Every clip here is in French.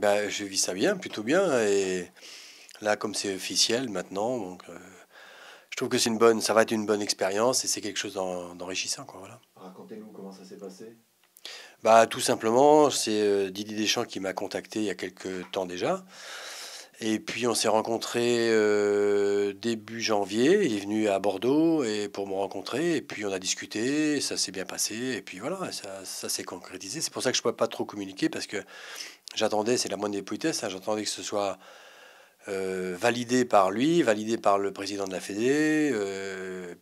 Bah, je vis ça bien, plutôt bien. Et là, comme c'est officiel maintenant, donc, euh, je trouve que c'est une bonne, ça va être une bonne expérience et c'est quelque chose d'enrichissant. quoi voilà. Racontez-nous comment ça s'est passé. Bah, tout simplement, c'est euh, Didier Deschamps qui m'a contacté il y a quelques temps déjà. Et puis on s'est rencontrés euh, début janvier. Il est venu à Bordeaux et pour me rencontrer. Et puis on a discuté, ça s'est bien passé. Et puis voilà, ça, ça s'est concrétisé. C'est pour ça que je ne peux pas trop communiquer parce que J'attendais, c'est la moindre des politesses, j'attendais que ce soit euh, validé par lui, validé par le président de la Fédé. Euh,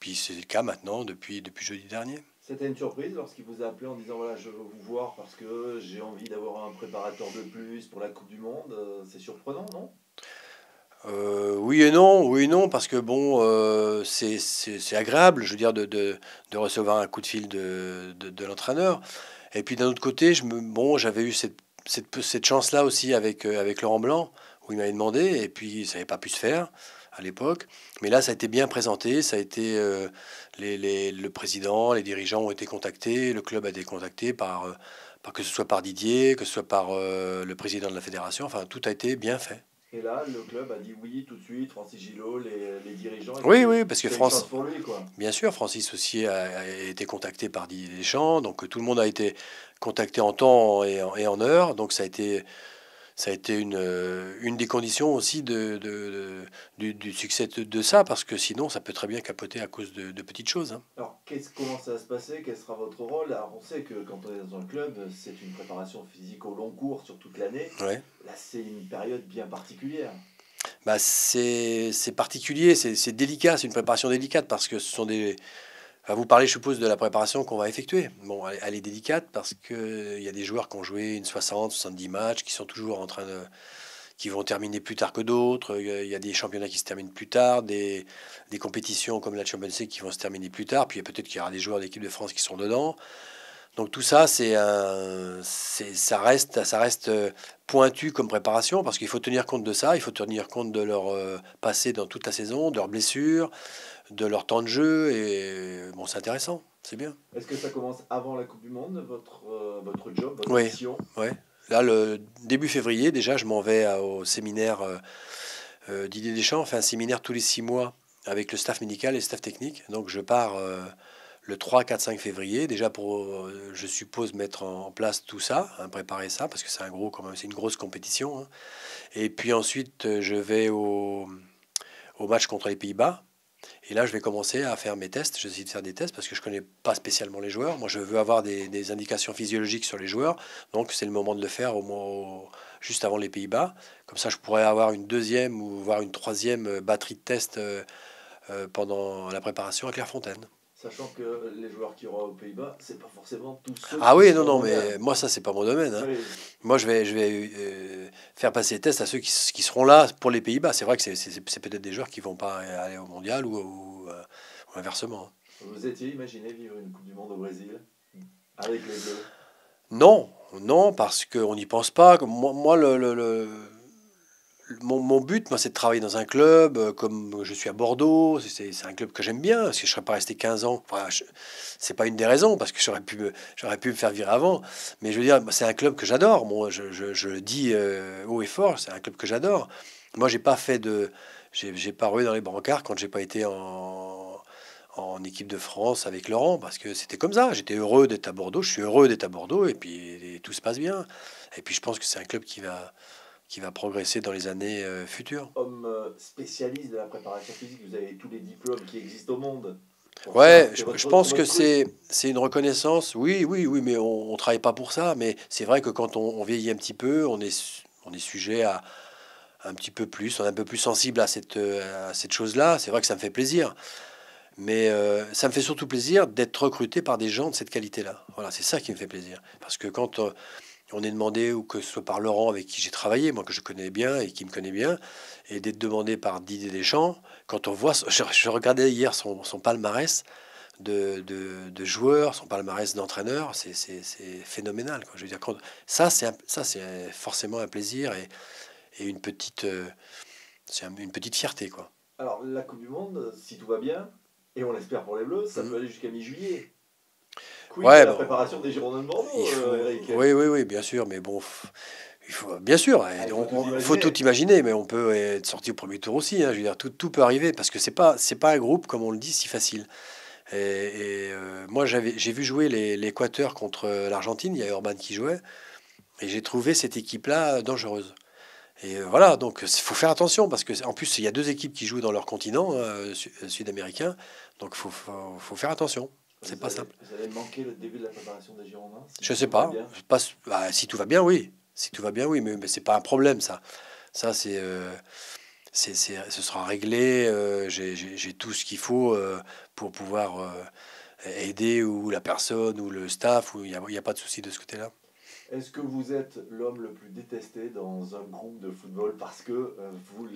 puis c'est le cas maintenant depuis, depuis jeudi dernier. C'était une surprise lorsqu'il vous a appelé en disant voilà je veux vous voir parce que j'ai envie d'avoir un préparateur de plus pour la Coupe du Monde. Euh, c'est surprenant, non oui et non, oui et non, parce que bon, c'est agréable, je veux dire, de, de, de, recevoir un coup de fil de, de l'entraîneur. Et puis d'un autre côté, je me, bon, j'avais eu cette cette, cette chance-là aussi avec, euh, avec Laurent Blanc, où il m'avait demandé, et puis ça n'avait pas pu se faire à l'époque. Mais là, ça a été bien présenté, ça a été euh, les, les, le président, les dirigeants ont été contactés, le club a été contacté par, euh, par que ce soit par Didier, que ce soit par le président de la fédération. Enfin, tout a été bien fait. Et là, le club a dit oui tout de suite, Francis Gillot, les, les dirigeants. Oui, oui, parce que France. Bien sûr, Francis aussi a, été contacté par Didier Deschamps, donc tout le monde a été contacté en temps et en, et en heure, donc ça a été ça a été une, euh, une des conditions aussi de, de, du, succès de, ça, parce que sinon, ça peut très bien capoter à cause de, petites choses. Hein. Alors, comment ça va se passer Quel sera votre rôle on sait que quand on est dans le club, c'est une préparation physique au long cours sur toute l'année. Ouais. Là, c'est une période bien particulière. Bah, c'est particulier, c'est délicat, c'est une préparation délicate, parce que ce sont des vous parler, je suppose, de la préparation qu'on va effectuer. Bon, elle est délicate parce qu'il euh, y a des joueurs qui ont joué une 60, 70 matchs, qui sont toujours en train de. qui vont terminer plus tard que d'autres. Il y a des championnats qui se terminent plus tard, des, compétitions comme la Champions League qui vont se terminer plus tard. Puis peut-être qu'il y aura des joueurs d'équipe de France qui sont dedans. Donc tout ça, c'est ça reste, ça reste euh, pointu comme préparation parce qu'il faut tenir compte de ça, il faut tenir compte de leur euh, passé dans toute la saison, de leurs blessures, de leur temps de jeu. Et bon, c'est intéressant, c'est bien. Est-ce que ça commence avant la Coupe du Monde, votre, euh, votre job, votre oui, mission Oui. Là, le début février, déjà, je m'en vais au séminaire euh, euh Didier Deschamps. On un séminaire tous les six mois avec le staff médical et le staff technique. Donc, je pars euh, le 3, 4, 5 février, déjà pour, je suppose, mettre en place tout ça, hein, préparer ça, parce que c'est un gros, quand même, c'est une grosse compétition. Hein. Et puis ensuite, je vais au, au match contre les Pays-Bas, et là, je vais commencer à faire mes tests. Je vais de faire des tests parce que je ne connais pas spécialement les joueurs. Moi, je veux avoir des, indications physiologiques sur les joueurs. Donc, c'est le moment de le faire au moins juste avant les Pays-Bas. Comme ça, je pourrais avoir une deuxième ou voire une troisième euh, batterie de tests euh, euh, pendant la préparation à Clairefontaine. Sachant que les joueurs qui iront aux Pays-Bas, c'est pas forcément tous ceux. Ah oui, non, non, mais moi ça c'est pas mon domaine. Hein. Moi je vais, je vais euh, faire passer les tests à ceux qui, seront là pour les Pays-Bas. C'est vrai que c'est peut-être des joueurs qui vont pas aller au Mondial ou, euh, inversement. Hein. Vous étiez imaginé vivre une Coupe du Monde au Brésil avec les deux Non, non, parce qu'on n'y pense pas. Moi, moi le mon, but, moi, c'est de travailler dans un club, euh, comme je suis à Bordeaux, c'est, un club que j'aime bien, Si que je serais pas resté 15 ans. ce c'est pas une des raisons, parce que j'aurais pu, me faire virer avant. Mais je veux dire, c'est un club que j'adore. Moi, je, le dis euh, haut et fort, c'est un club que j'adore. Moi, j'ai pas fait de. J'ai, pas rué dans les brancards quand j'ai pas été en, équipe de France avec Laurent, parce que c'était comme ça. J'étais heureux d'être à Bordeaux, je suis heureux d'être à Bordeaux, et puis tout se passe bien. Et puis, je pense que c'est un club qui va qui va progresser dans les années euh, futures. Homme euh, spécialiste de la préparation physique, vous avez tous les diplômes qui existent au monde. ouais, je, pense que c'est une reconnaissance. Oui, oui, oui, mais on ne travaille pas pour ça. Mais c'est vrai que quand on, vieillit un petit peu, on est, on est sujet à un petit peu plus, on est un peu plus sensible à cette, euh, à cette chose-là. C'est vrai que ça me fait plaisir. Mais ça me fait surtout plaisir d'être recruté par des gens de cette qualité-là. Voilà, c'est ça qui me fait plaisir. Parce que quand on est demandé, ou que ce soit par Laurent avec qui j'ai travaillé, moi que je connais bien et qui me connaît bien, et d'être demandé par Didier Deschamps, quand on voit, je, regardais hier son, palmarès de, de, joueurs, son palmarès d'entraîneur, c'est phénoménal. Je veux dire, ça, c'est forcément un plaisir et, une, petite, euh, c'est une petite fierté. Quoi. Alors, la Coupe du Monde, si tout va bien, et on l'espère pour les Bleus, ça mmh. peut aller jusqu'à mi-juillet ouais, la bah, préparation des Girondins de Bordeaux, euh, Oui, oui, oui, bien sûr, mais bon. Il faut, bien sûr, ah, il faut, tout imaginer, mais on peut être sorti au premier tour aussi. Hein, je veux dire, tout, tout peut arriver parce que c'est pas c'est pas un groupe comme on le dit si facile. Et, euh, moi, j'avais j'ai vu jouer l'Équateur contre l'Argentine. Il y a Urban qui jouait, et j'ai trouvé cette équipe-là dangereuse. Et euh, voilà, donc il faut faire attention parce que en plus il y a deux équipes qui jouent dans leur continent hein, sud-américain, donc faut, faut faire attention pas simple. Vous allez manquer le début de la préparation des Girondins Je sais pas. passe bah, si tout va bien, oui. Si tout va bien, oui. Mais, mais c'est pas un problème, ça. Ça, c'est. Euh, c'est, ce sera réglé, euh, j'ai, tout ce qu'il faut euh, pour pouvoir euh, aider ou la personne ou le staff, il n'y a, pas de souci de ce côté-là. Est-ce que vous êtes l'homme le plus détesté dans un groupe de football parce que vous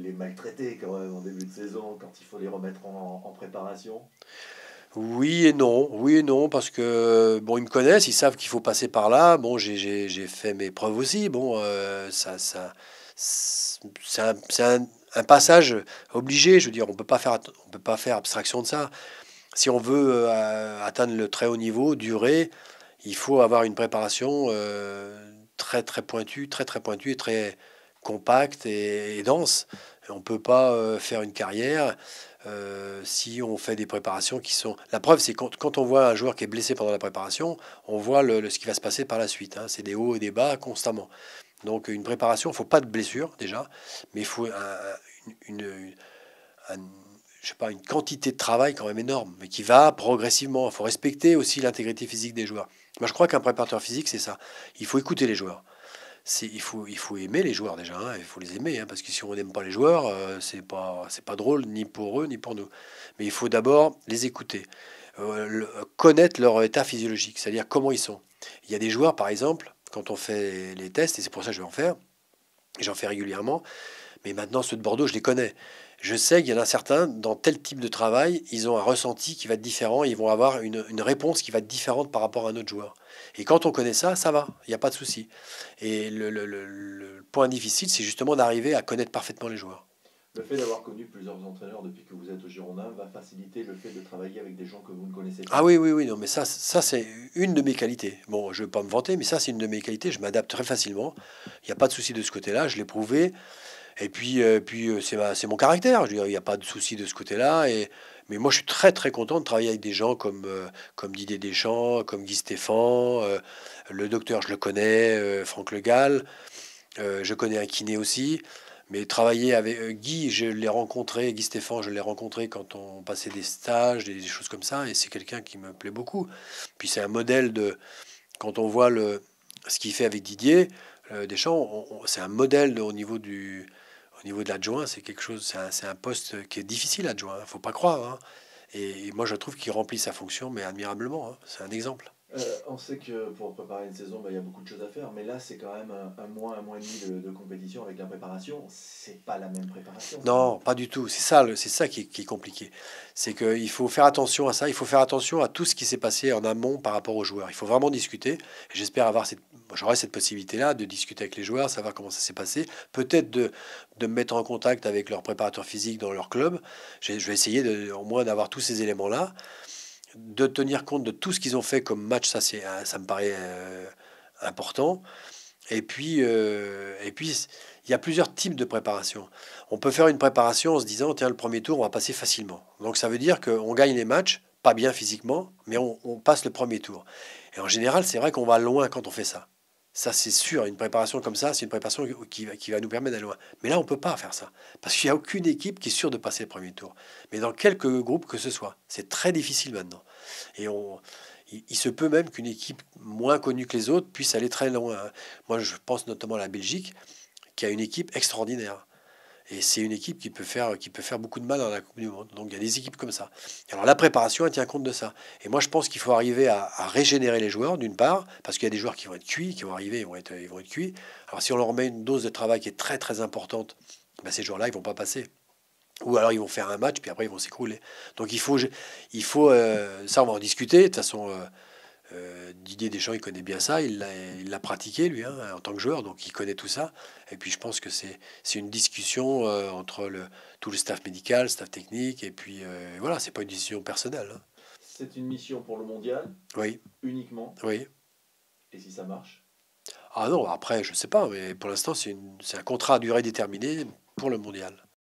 les, maltraitez quand même en début de saison, quand il faut les remettre en, en préparation oui et non, oui et non, parce que bon, ils me connaissent, ils savent qu'il faut passer par là. Bon, j'ai fait mes preuves aussi. Bon, euh, ça, ça c'est un, passage obligé. Je veux dire, on peut pas faire, on peut pas faire abstraction de ça. Si on veut euh, atteindre le très haut niveau, durer, il faut avoir une préparation euh, très très pointue, très très pointue et très compacte et, et dense. On peut pas faire une carrière euh, si on fait des préparations qui sont... La preuve, c'est quand, on voit un joueur qui est blessé pendant la préparation, on voit le, ce qui va se passer par la suite. Hein. C'est des hauts et des bas constamment. Donc une préparation, il faut pas de blessure déjà, mais il faut une, je sais pas, une quantité de travail quand même énorme, mais qui va progressivement. Il faut respecter aussi l'intégrité physique des joueurs. Moi, je crois qu'un préparateur physique, c'est ça. Il faut écouter les joueurs il faut, il faut aimer les joueurs déjà, hein, il faut les aimer, hein, parce que si on n'aime pas les joueurs, euh, c'est pas, c'est pas drôle ni pour eux ni pour nous. Mais il faut d'abord les écouter, euh, connaître leur état physiologique, c'est-à-dire comment ils sont. Il y a des joueurs, par exemple, quand on fait les tests, et c'est pour ça que je vais en faire, et j'en fais régulièrement, mais maintenant ceux de Bordeaux, je les connais. Je sais qu'il y en a certains, dans tel type de travail, ils ont un ressenti qui va être différent, ils vont avoir une, une réponse qui va être différente par rapport à un autre joueur. Et quand on connaît ça, ça va, il n'y a pas de souci. Et le, le, le, point difficile, c'est justement d'arriver à connaître parfaitement les joueurs. Le fait d'avoir connu plusieurs entraîneurs depuis que vous êtes au Girondin va faciliter le fait de travailler avec des gens que vous ne connaissez pas. Ah oui, oui, oui, non, mais ça, ça c'est une de mes qualités. Bon, je ne vais pas me vanter, mais ça, c'est une de mes qualités. Je m'adapte très facilement. Il n'y a pas de souci de ce côté-là. Je l'ai prouvé. Et puis, euh, puis euh, c'est c'est mon caractère. Je il n'y a pas de souci de ce côté-là. Et mais moi, je suis très très content de travailler avec des gens comme euh, comme Didier Deschamps, comme Guy Stéphane, le docteur, je le connais, Franck Le Gall. je connais un kiné aussi. Mais travailler avec Guy, je l'ai rencontré, Guy Stéphane, je l'ai rencontré quand on passait des stages, des, choses comme ça, et c'est quelqu'un qui me plaît beaucoup. Puis c'est un modèle de, quand on voit le, ce qu'il fait avec Didier, Deschamps, c'est un modèle au niveau du, niveau de l'adjoint, c'est quelque chose, c'est un, poste qui est difficile, adjoint. Hein, faut pas croire. Hein. Et, moi, je trouve qu'il remplit sa fonction, mais admirablement. Hein. C'est un exemple. Euh, on sait que pour préparer une saison, bah, il y a beaucoup de choses à faire, mais là, c'est quand même un, mois, un mois et demi de, compétition avec la préparation. C'est pas la même préparation. Non, pas du tout. C'est ça, c'est ça qui est, compliqué. C'est qu'il faut faire attention à ça. Il faut faire attention à tout ce qui s'est passé en amont par rapport aux joueurs. Il faut vraiment discuter. J'espère avoir cette, cette possibilité-là de discuter avec les joueurs, savoir comment ça s'est passé. Peut-être de, de me mettre en contact avec leur préparateur physique dans leur club. Je, je vais essayer de, au moins d'avoir tous ces éléments-là de tenir compte de tout ce qu'ils ont fait comme match, ça, ça me paraît euh, important. Et puis, euh, et puis, il y a plusieurs types de préparation. On peut faire une préparation en se disant, tiens, le premier tour, on va passer facilement. Donc, ça veut dire qu'on gagne les matchs, pas bien physiquement, mais on passe le premier tour. Et en général, c'est vrai qu'on va loin quand on fait ça. Ça, c'est sûr, une préparation comme ça, c'est une préparation qui, va nous permettre d'aller loin. Mais là, on ne peut pas faire ça, parce qu'il n'y a aucune équipe qui est sûre de passer le premier tour. Mais dans quelques groupes que ce soit, c'est très difficile maintenant. Et on, il, il se peut même qu'une équipe moins connue que les autres puisse aller très loin. Moi, je pense notamment à la Belgique, qui a une équipe extraordinaire. Et c'est une équipe qui peut, faire, qui peut faire beaucoup de mal dans la Coupe du Monde. Donc il y a des équipes comme ça. Alors la préparation, elle tient compte de ça. Et moi, je pense qu'il faut arriver à, régénérer les joueurs, d'une part, parce qu'il y a des joueurs qui vont être cuits, qui vont arriver, ils vont être, ils vont être cuits. Alors si on leur met une dose de travail qui est très très importante, bah, ces joueurs-là, ils vont pas passer. Ou alors ils vont faire un match, puis après ils vont s'écrouler. Donc il faut, il faut euh, ça on va en discuter. De toute façon, euh, euh, Didier Deschamps, il connaît bien ça, il l'a pratiqué lui hein, en tant que joueur, donc il connaît tout ça. Et puis je pense que c'est une discussion euh, entre le, tout le staff médical, staff technique, et puis euh, voilà, c'est pas une décision personnelle. Hein. C'est une mission pour le mondial Oui. Uniquement Oui. Et si ça marche Ah non, après, je sais pas, mais pour l'instant, c'est un contrat à durée déterminée pour le mondial.